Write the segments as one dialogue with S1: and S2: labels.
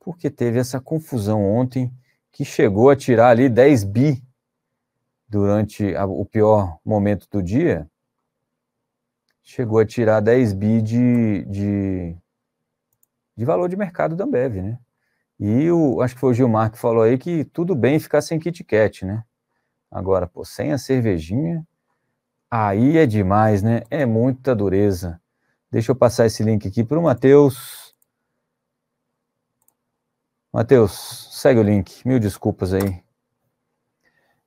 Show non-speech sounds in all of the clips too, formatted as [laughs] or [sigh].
S1: porque teve essa confusão ontem que chegou a tirar ali 10 bi durante a, o pior momento do dia. Chegou a tirar 10 bi de, de, de valor de mercado da Ambev, né? E o, acho que foi o Gilmar que falou aí que tudo bem ficar sem Kit Kat, né? Agora, pô, sem a cervejinha, aí é demais, né? É muita dureza. Deixa eu passar esse link aqui para o Matheus. Matheus, segue o link. Mil desculpas aí.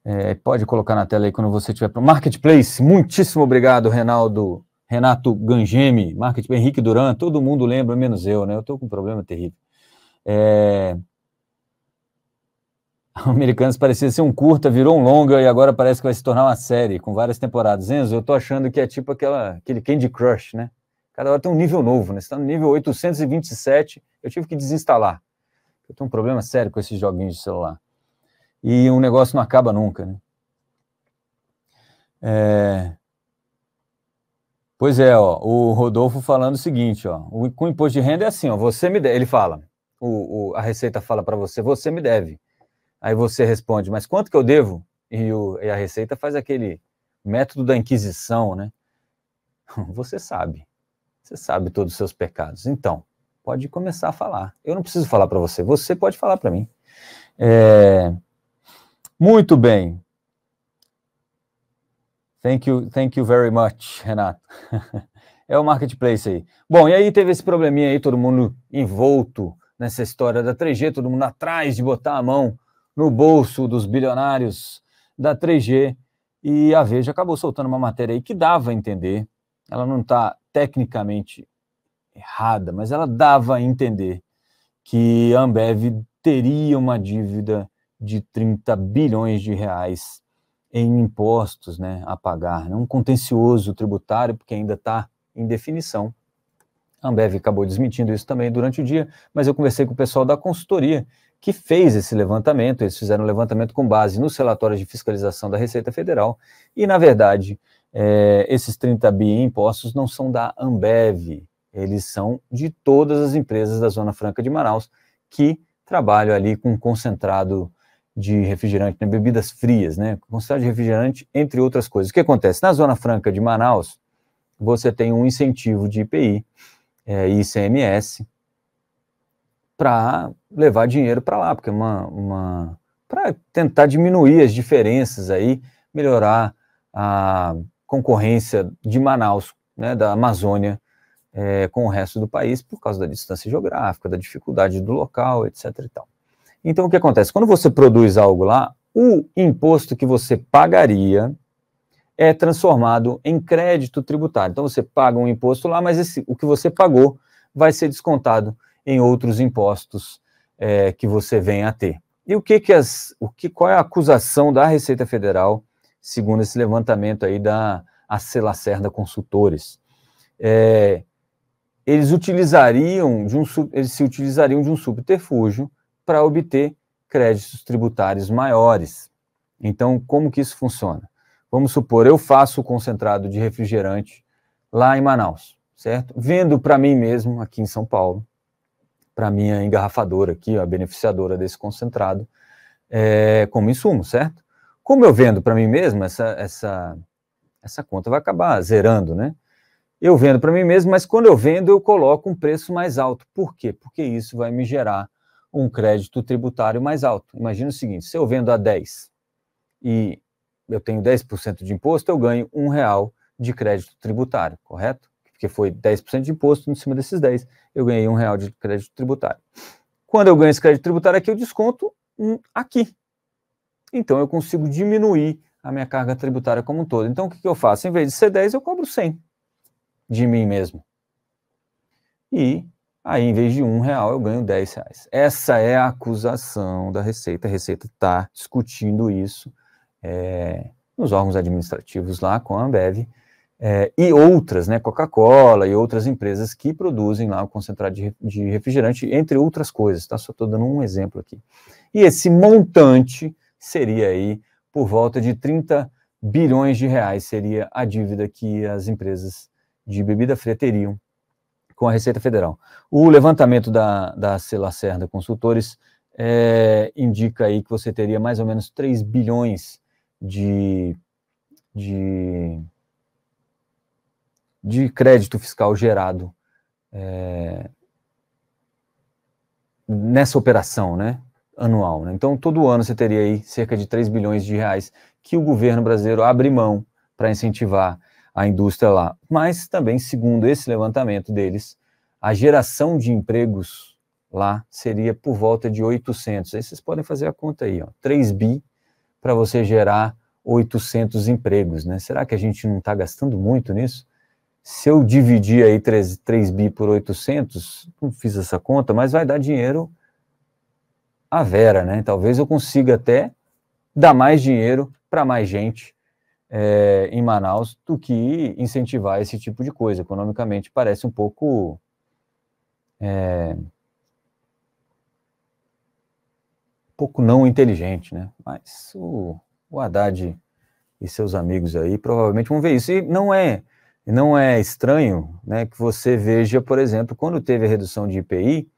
S1: É, pode colocar na tela aí quando você tiver. Marketplace, muitíssimo obrigado, Renaldo. Renato Gangemi, Marketplace, Henrique Duran, todo mundo lembra, menos eu, né? Eu estou com um problema terrível. É... [laughs] Americanos parecia ser um curta, virou um longa e agora parece que vai se tornar uma série com várias temporadas. Enzo, eu estou achando que é tipo aquela, aquele Candy Crush, né? Cada hora tem um nível novo, né? Você está no nível 827, eu tive que desinstalar. Eu tenho um problema sério com esses joguinhos de celular. E o um negócio não acaba nunca, né? É... Pois é, ó, o Rodolfo falando o seguinte, ó, o, com imposto de renda é assim, ó, você me deve, ele fala, o, o, a Receita fala para você, você me deve. Aí você responde, mas quanto que eu devo? E, o, e a Receita faz aquele método da Inquisição, né? [laughs] Você sabe, você sabe todos os seus pecados. Então, pode começar a falar. Eu não preciso falar para você, você pode falar para mim. É... Muito bem. Thank you, thank you very much, Renato. [laughs] é o marketplace aí. Bom, e aí teve esse probleminha aí, todo mundo envolto nessa história da 3G, todo mundo atrás de botar a mão no bolso dos bilionários da 3G. E a Veja acabou soltando uma matéria aí que dava a entender. Ela não está tecnicamente errada, mas ela dava a entender que a Ambev teria uma dívida de 30 bilhões de reais em impostos né, a pagar, né? um contencioso tributário, porque ainda está em definição. A Ambev acabou desmentindo isso também durante o dia, mas eu conversei com o pessoal da consultoria que fez esse levantamento. Eles fizeram um levantamento com base nos relatórios de fiscalização da Receita Federal e, na verdade, é, esses 30 bi em impostos não são da Ambev, eles são de todas as empresas da Zona Franca de Manaus que trabalham ali com concentrado de refrigerante, né, bebidas frias, né, concentrado de refrigerante, entre outras coisas. O que acontece? Na Zona Franca de Manaus, você tem um incentivo de IPI é, ICMS para levar dinheiro para lá, porque é uma, uma para tentar diminuir as diferenças aí, melhorar a concorrência de Manaus, né, da Amazônia é, com o resto do país por causa da distância geográfica, da dificuldade do local, etc. E tal. Então, o que acontece? Quando você produz algo lá, o imposto que você pagaria é transformado em crédito tributário. Então, você paga um imposto lá, mas esse, o que você pagou vai ser descontado em outros impostos é, que você vem a ter. E o que, que as, o que, qual é a acusação da Receita Federal, segundo esse levantamento aí da AC Consultores? É, eles utilizariam de um eles se utilizariam de um subterfúgio para obter créditos tributários maiores. Então, como que isso funciona? Vamos supor, eu faço o concentrado de refrigerante lá em Manaus, certo? Vendo para mim mesmo aqui em São Paulo, para minha engarrafadora aqui, a beneficiadora desse concentrado, é, como insumo, certo? Como eu vendo para mim mesmo, essa, essa, essa conta vai acabar zerando, né? Eu vendo para mim mesmo, mas quando eu vendo, eu coloco um preço mais alto. Por quê? Porque isso vai me gerar um crédito tributário mais alto. Imagina o seguinte: se eu vendo a 10 e eu tenho 10% de imposto, eu ganho um real de crédito tributário, correto? Porque foi 10% de imposto em cima desses 10, eu ganhei um real de crédito tributário. Quando eu ganho esse crédito tributário aqui, eu desconto aqui. Então eu consigo diminuir a minha carga tributária como um todo. Então o que, eu faço? Em vez de ser 10, eu cobro 100 de mim mesmo. E aí, em vez de um real, eu ganho 10 reais. Essa é a acusação da Receita. A Receita está discutindo isso é, nos órgãos administrativos lá com a Ambev é, e outras, né, Coca-Cola e outras empresas que produzem lá o concentrado de, de refrigerante, entre outras coisas, tá? Só estou dando um exemplo aqui. E esse montante seria aí por volta de 30 bilhões de reais, seria a dívida que as empresas de bebida fria teriam com a Receita Federal. O levantamento da, da C. Consultores é, indica aí que você teria mais ou menos 3 bilhões de, de, de crédito fiscal gerado é, nessa operação né, anual. Né? Então, todo ano você teria aí cerca de 3 bilhões de reais que o governo brasileiro abre mão para incentivar a indústria lá. Mas também, segundo esse levantamento deles, a geração de empregos lá seria por volta de 800. Aí vocês podem fazer a conta aí, ó, 3 bi para você gerar 800 empregos, né? Será que a gente não está gastando muito nisso? Se eu dividir aí 3, 3 bi por 800, não fiz essa conta, mas vai dar dinheiro à vera, né? Talvez eu consiga até dar mais dinheiro para mais gente é, em Manaus do que incentivar esse tipo de coisa. Economicamente parece um pouco. É, um pouco não inteligente, né? Mas o, o Haddad e seus amigos aí provavelmente vão ver isso. E não é, não é estranho né, que você veja, por exemplo, quando teve a redução de IPI,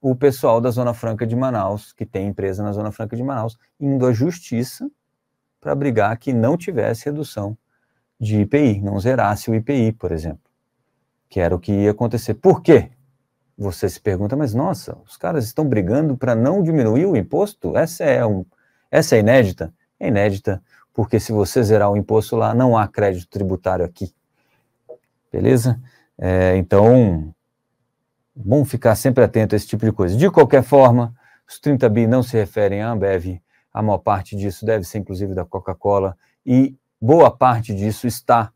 S1: o pessoal da Zona Franca de Manaus, que tem empresa na Zona Franca de Manaus, indo à justiça para brigar que não tivesse redução de IPI, não zerasse o IPI, por exemplo, que era o que ia acontecer. Por quê? Você se pergunta, mas nossa, os caras estão brigando para não diminuir o imposto? Essa é, um, essa é inédita? É inédita, porque se você zerar o imposto lá, não há crédito tributário aqui. Beleza? É, então, bom ficar sempre atento a esse tipo de coisa. De qualquer forma, os 30 bi não se referem à Ambev, a maior parte disso deve ser, inclusive, da Coca-Cola, e boa parte disso está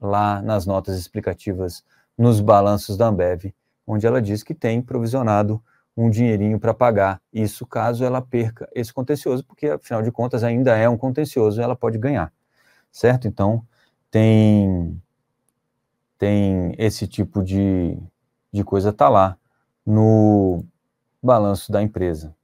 S1: lá nas notas explicativas, nos balanços da Ambev, onde ela diz que tem provisionado um dinheirinho para pagar isso caso ela perca esse contencioso, porque afinal de contas ainda é um contencioso, ela pode ganhar, certo? Então tem tem esse tipo de, de coisa está lá no balanço da empresa.